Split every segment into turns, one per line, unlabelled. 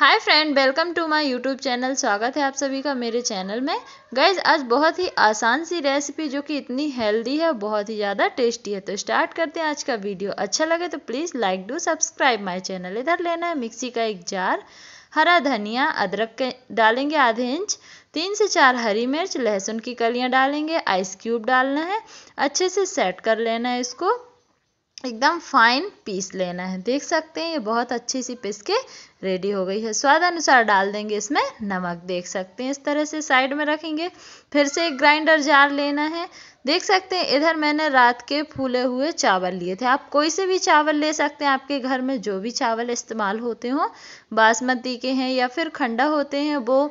hi friend welcome to my YouTube channel स्वागत है आप सभी का मेरे चैनल में गैज़ आज बहुत ही आसान सी रेसिपी जो कि इतनी हेल्दी है बहुत ही ज़्यादा टेस्टी है तो स्टार्ट करते हैं आज का वीडियो अच्छा लगे तो please like do subscribe my channel इधर लेना है मिक्सी का एक जार हरा धनिया अदरक के डालेंगे आधे इंच तीन से चार हरी मिर्च लहसुन की कलियाँ डालेंगे आइस क्यूब डालना है अच्छे से सेट कर लेना है इसको एकदम फाइन पीस लेना है देख सकते हैं ये बहुत अच्छी सी पीस के रेडी हो गई है स्वाद अनुसार डाल देंगे इसमें नमक देख सकते हैं इस तरह से साइड में रखेंगे फिर से एक ग्राइंडर जार लेना है देख सकते हैं इधर मैंने रात के फूले हुए चावल लिए थे आप कोई से भी चावल ले सकते हैं आपके घर में जो भी चावल इस्तेमाल होते हों बासमती के हैं या फिर खंडा होते हैं वो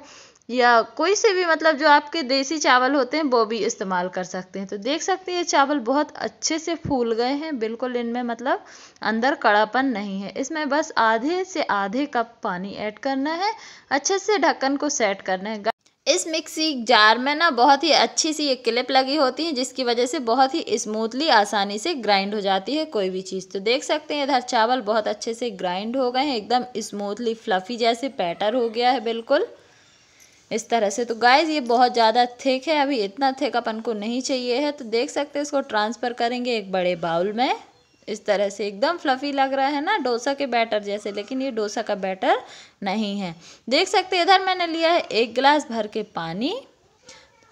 या कोई से भी मतलब जो आपके देसी चावल होते हैं वो भी इस्तेमाल कर सकते हैं तो देख सकते हैं ये चावल बहुत अच्छे से फूल गए हैं बिल्कुल इनमें मतलब अंदर कड़ापन नहीं है इसमें बस आधे से आधे कप पानी ऐड करना है अच्छे से ढक्कन को सेट करना है इस मिक्सी जार में ना बहुत ही अच्छी सी ये क्लिप लगी होती है जिसकी वजह से बहुत ही स्मूथली आसानी से ग्राइंड हो जाती है कोई भी चीज़ तो देख सकते हैं इधर चावल बहुत अच्छे से ग्राइंड हो गए हैं एकदम स्मूथली फ्लफ़ी जैसे पैटर हो गया है बिल्कुल इस तरह से तो गाइज़ ये बहुत ज़्यादा थिक है अभी इतना थिक अपन को नहीं चाहिए है तो देख सकते हैं इसको ट्रांसफ़र करेंगे एक बड़े बाउल में इस तरह से एकदम फ्लफ़ी लग रहा है ना डोसा के बैटर जैसे लेकिन ये डोसा का बैटर नहीं है देख सकते हैं इधर मैंने लिया है एक गिलास भर के पानी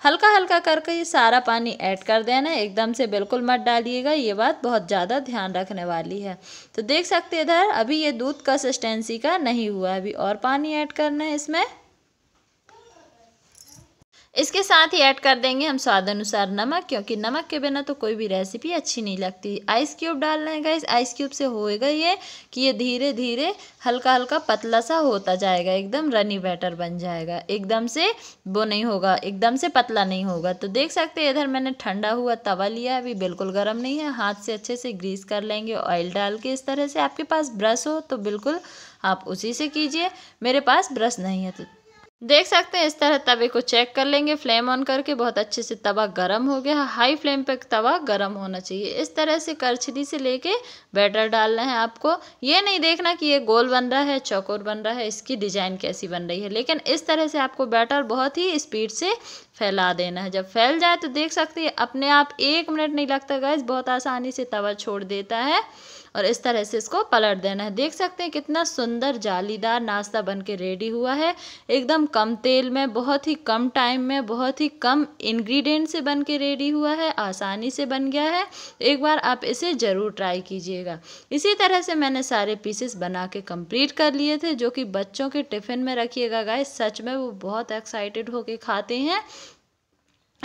हल्का हल्का करके ये सारा पानी ऐड कर देना एकदम से बिल्कुल मत डालिएगा ये बात बहुत ज़्यादा ध्यान रखने वाली है तो देख सकते इधर अभी ये दूध कंसिस्टेंसी का नहीं हुआ अभी और पानी ऐड करना है इसमें इसके साथ ही ऐड कर देंगे हम स्वाद अनुसार नमक क्योंकि नमक के बिना तो कोई भी रेसिपी अच्छी नहीं लगती आइस क्यूब रहे हैं गाइस आइस क्यूब से होएगा ये कि ये धीरे धीरे हल्का हल्का पतला सा होता जाएगा एकदम रनी बैटर बन जाएगा एकदम से वो नहीं होगा एकदम से पतला नहीं होगा तो देख सकते हैं इधर मैंने ठंडा हुआ तवा लिया अभी बिल्कुल गर्म नहीं है हाथ से अच्छे से ग्रीस कर लेंगे ऑयल डाल के इस तरह से आपके पास ब्रश हो तो बिल्कुल आप उसी से कीजिए मेरे पास ब्रश नहीं है तो देख सकते हैं इस तरह तवे को चेक कर लेंगे फ्लेम ऑन करके बहुत अच्छे से तवा गर्म हो गया हाई फ्लेम पे तवा गर्म होना चाहिए इस तरह से करछली से लेके बैटर डालना है आपको ये नहीं देखना कि ये गोल बन रहा है चौकोर बन रहा है इसकी डिज़ाइन कैसी बन रही है लेकिन इस तरह से आपको बैटर बहुत ही स्पीड से फैला देना है जब फैल जाए तो देख सकते हैं अपने आप एक मिनट नहीं लगता गैस बहुत आसानी से तवा छोड़ देता है और इस तरह से इसको पलट देना है देख सकते हैं कितना सुंदर जालीदार नाश्ता बन के रेडी हुआ है एकदम कम तेल में बहुत ही कम टाइम में बहुत ही कम इन्ग्रीडियंट से बन के रेडी हुआ है आसानी से बन गया है एक बार आप इसे ज़रूर ट्राई कीजिएगा इसी तरह से मैंने सारे पीसेस बना के कंप्लीट कर लिए थे जो कि बच्चों के टिफ़िन में रखिएगा गाय सच में वो बहुत एक्साइटेड होके खाते हैं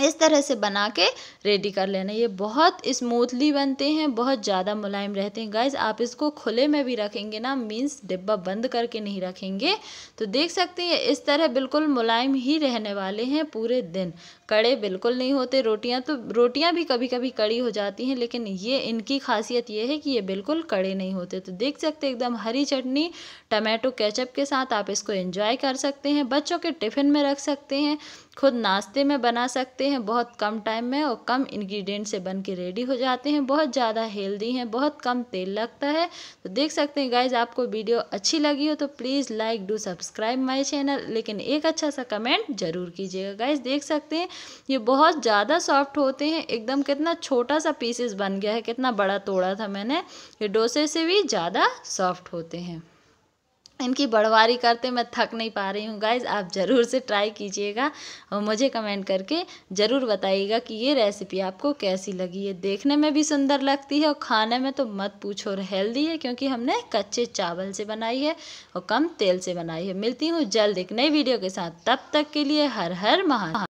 इस तरह से बना के रेडी कर लेना ये बहुत स्मूथली बनते हैं बहुत ज़्यादा मुलायम रहते हैं गाइज आप इसको खुले में भी रखेंगे ना मीन्स डिब्बा बंद करके नहीं रखेंगे तो देख सकते हैं इस तरह बिल्कुल मुलायम ही रहने वाले हैं पूरे दिन कड़े बिल्कुल नहीं होते रोटियां तो रोटियां भी कभी कभी कड़ी हो जाती हैं लेकिन ये इनकी खासियत ये है कि ये बिल्कुल कड़े नहीं होते तो देख सकते एकदम हरी चटनी टमाटो केचप के साथ आप इसको इंजॉय कर सकते हैं बच्चों के टिफ़िन में रख सकते हैं खुद नाश्ते में बना सकते सकते हैं बहुत कम टाइम में और कम इंग्रेडिएंट से बन के रेडी हो जाते हैं बहुत ज़्यादा हेल्दी हैं बहुत कम तेल लगता है तो देख सकते हैं गाइज आपको वीडियो अच्छी लगी हो तो please like do subscribe my channel लेकिन एक अच्छा सा कमेंट ज़रूर कीजिएगा गाइज देख सकते हैं ये बहुत ज़्यादा सॉफ्ट होते हैं एकदम कितना छोटा सा पीसेस बन गया है कितना बड़ा तोड़ा था मैंने ये डोसे से भी ज़्यादा सॉफ्ट होते हैं इनकी बढ़वारी करते मैं थक नहीं पा रही हूँ गाइज आप ज़रूर से ट्राई कीजिएगा और मुझे कमेंट करके ज़रूर बताइएगा कि ये रेसिपी आपको कैसी लगी है देखने में भी सुंदर लगती है और खाने में तो मत पूछो और हेल्दी है क्योंकि हमने कच्चे चावल से बनाई है और कम तेल से बनाई है मिलती हूँ जल्द एक नई वीडियो के साथ तब तक के लिए हर हर महा